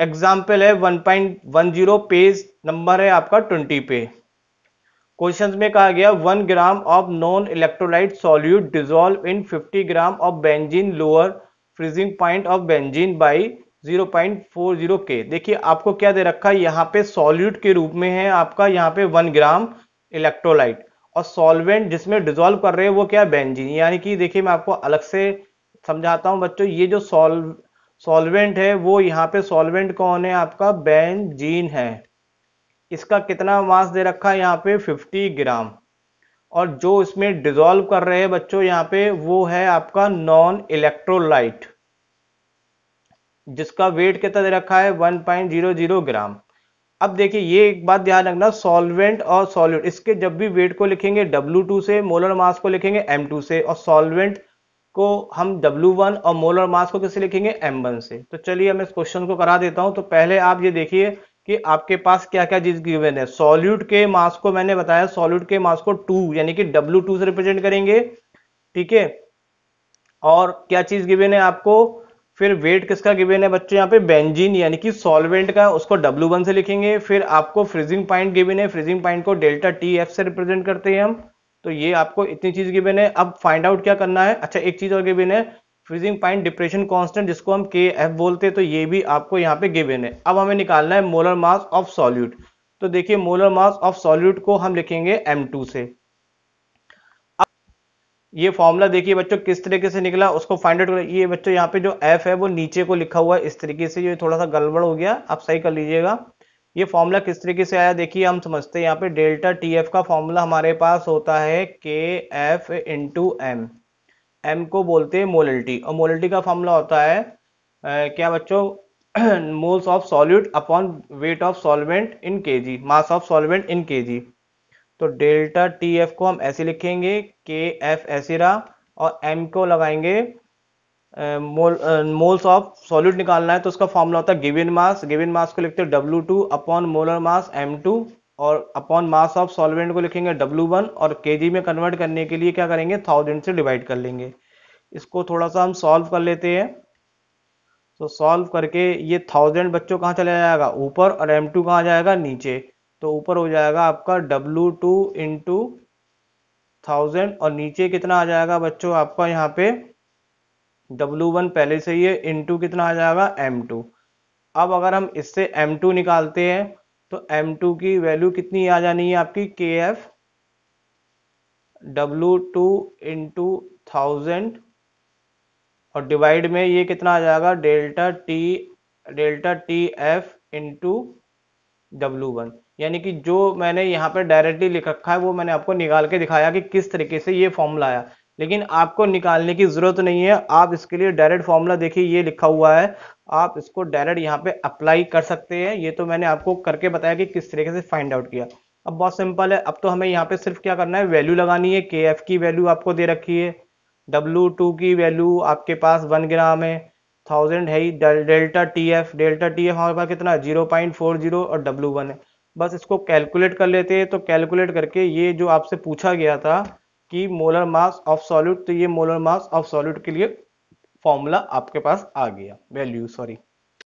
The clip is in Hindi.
एग्जाम्पल है 1.10 पेज नंबर है आपका 20 पे क्वेश्चंस में कहा गया one gram of non electrolyte solute dissolve in 50 gram of benzene lower freezing point of benzene by 0.40 के देखिए आपको क्या दे रखा है यहाँ पे सॉल्यूट के रूप में है आपका यहाँ पे वन ग्राम इलेक्ट्रोलाइट और सॉल्वेंट जिसमें डिजोल्व कर रहे हैं वो क्या है बेंजीन यानी कि देखिए मैं आपको अलग से समझाता हूँ बच्चों ये जो सॉल्व सॉल्वेंट है वो यहाँ पे सॉल्वेंट कौन है आपका बेंजीन है इसका कितना मास दे रखा है यहाँ पे 50 ग्राम और जो इसमें डिजोल्व कर रहे हैं बच्चों यहाँ पे वो है आपका नॉन इलेक्ट्रोलाइट जिसका वेट कितना दे रखा है 1.00 ग्राम अब देखिए ये एक बात ध्यान रखना सॉल्वेंट और सॉल्यूट इसके जब भी वेट को लिखेंगे W2 से मोलर मास को लिखेंगे M2 से और सॉल्वेंट को हम W1 और मोलर मास को किससे लिखेंगे M1 से तो चलिए मैं इस क्वेश्चन को करा देता हूं तो पहले आप ये देखिए कि आपके पास क्या क्या चीज गिवन है सॉल्यूट के मास को मैंने बताया सॉल्यूट के मास को टू यानी कि W2 टू से रिप्रेजेंट करेंगे ठीक है और क्या चीज गिवन है आपको फिर वेट किसका गिवन है बच्चों यहाँ पे बेंजीन यानी कि सॉल्वेंट का उसको W1 से लिखेंगे फिर आपको फ्रीजिंग पॉइंट गिवन है फ्रीजिंग पॉइंट को डेल्टा टी एफ से रिप्रेजेंट करते हैं हम तो ये आपको इतनी चीज बिन है अब फाइंड आउट क्या करना है अच्छा एक चीज और बिन है फ्रीजिंग पॉइंट डिप्रेशन कांस्टेंट जिसको हम के एफ बोलते हैं तो ये भी आपको यहाँ पे गिवेन है अब हमें निकालना है मोलर मास ऑफ सॉल्यूट तो देखिए मोलर मास ऑफ सॉल्यूट को हम लिखेंगे टू से अब ये फॉर्मूला देखिए बच्चों किस तरीके से निकला उसको फाइंड आउट ये बच्चों यहाँ पे जो एफ है वो नीचे को लिखा हुआ है इस तरीके से ये थोड़ा सा गड़बड़ हो गया आप सही कर लीजिएगा ये फॉर्मूला किस तरीके से आया देखिए हम समझते हैं यहाँ पे डेल्टा टी एफ का फॉर्मूला हमारे पास होता है के एफ इंटू एम एम को बोलते हैं मोलिटी और मोलिटी का फॉर्मूला होता है आ, क्या बच्चों moles of solute upon weight of solvent in KG mass of solvent in KG तो डेल्टा टी एफ को हम ऐसे लिखेंगे के एफ ऐसे रहा और एम को लगाएंगे मोल मोल्स ऑफ सॉल्यूट निकालना है तो उसका फॉर्मूला होता है गिवन मास गिवन मास को लिखते हैं W two upon molar mass M two और अपॉन मास ऑफ सॉल्वेंट को लिखेंगे डब्ल्यू वन और के जी में कन्वर्ट करने के लिए क्या करेंगे थाउजेंड से डिवाइड कर लेंगे इसको थोड़ा सा हम सॉल्व कर लेते हैं तो सॉल्व करके ये थाउजेंड बच्चों कहाँ चला जाएगा ऊपर और एम टू कहाँ जाएगा नीचे तो ऊपर हो जाएगा आपका डब्ल्यू टू इंटू थाउजेंड और नीचे कितना आ जाएगा बच्चों आपका यहाँ पे डब्लू वन पहले से ही है इन कितना आ जाएगा एम टू अब अगर हम इससे एम टू निकालते हैं तो एम टू की वैल्यू कितनी आ जानी है आपकी K F W two into thousand और डिवाइड में ये कितना आ जाएगा delta T delta T F into W one यानी कि जो मैंने यहाँ पर डायरेक्टली लिख रखा है वो मैंने आपको निकाल के दिखाया कि किस तरीके से ये फॉर्मूला आया लेकिन आपको निकालने की जरूरत नहीं है आप इसके लिए डायरेक्ट फॉर्मूला देखिए ये लिखा हुआ है आप इसको डायरेक्ट यहाँ पे अप्लाई कर सकते हैं ये तो मैंने आपको करके बताया कि किस तरीके से फाइंड आउट किया अब बहुत सिंपल है अब तो हमें यहाँ पे सिर्फ क्या करना है वैल्यू लगानी है के एफ की वैल्यू आपको दे रखी है डब्ल्यू टू की वैल्यू आपके पास वन ग्राम है थाउजेंड है ही delta T F delta T F हमारे पास कितना जीरो पॉइंट फोर जीरो और डब्ल्यू वन है बस इसको कैलकुलेट कर लेते हैं तो कैलकुलेट करके ये जो आपसे पूछा गया था कि मोलर मास ऑफ सॉल्यूट तो ये मोलर मास ऑफ सॉल्यूट के लिए फॉर्मूला आपके पास आ गया वैल्यू सॉरी